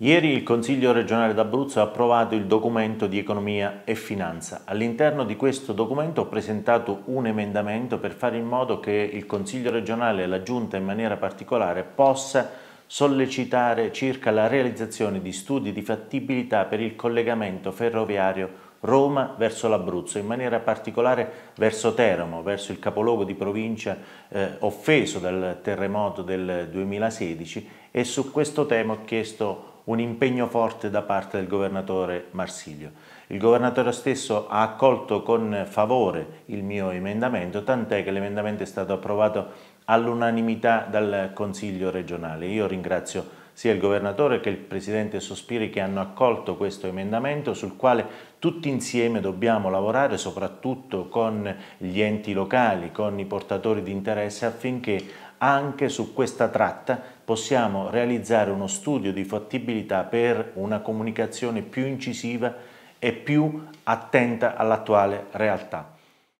Ieri il Consiglio regionale d'Abruzzo ha approvato il documento di economia e finanza. All'interno di questo documento ho presentato un emendamento per fare in modo che il Consiglio regionale e la Giunta in maniera particolare possa sollecitare circa la realizzazione di studi di fattibilità per il collegamento ferroviario Roma verso l'Abruzzo, in maniera particolare verso Teramo, verso il capoluogo di provincia eh, offeso dal terremoto del 2016 e su questo tema ho chiesto un impegno forte da parte del governatore Marsiglio. Il governatore stesso ha accolto con favore il mio emendamento, tant'è che l'emendamento è stato approvato all'unanimità dal Consiglio regionale. Io ringrazio sia il governatore che il presidente Sospiri che hanno accolto questo emendamento sul quale tutti insieme dobbiamo lavorare soprattutto con gli enti locali, con i portatori di interesse affinché anche su questa tratta possiamo realizzare uno studio di fattibilità per una comunicazione più incisiva e più attenta all'attuale realtà.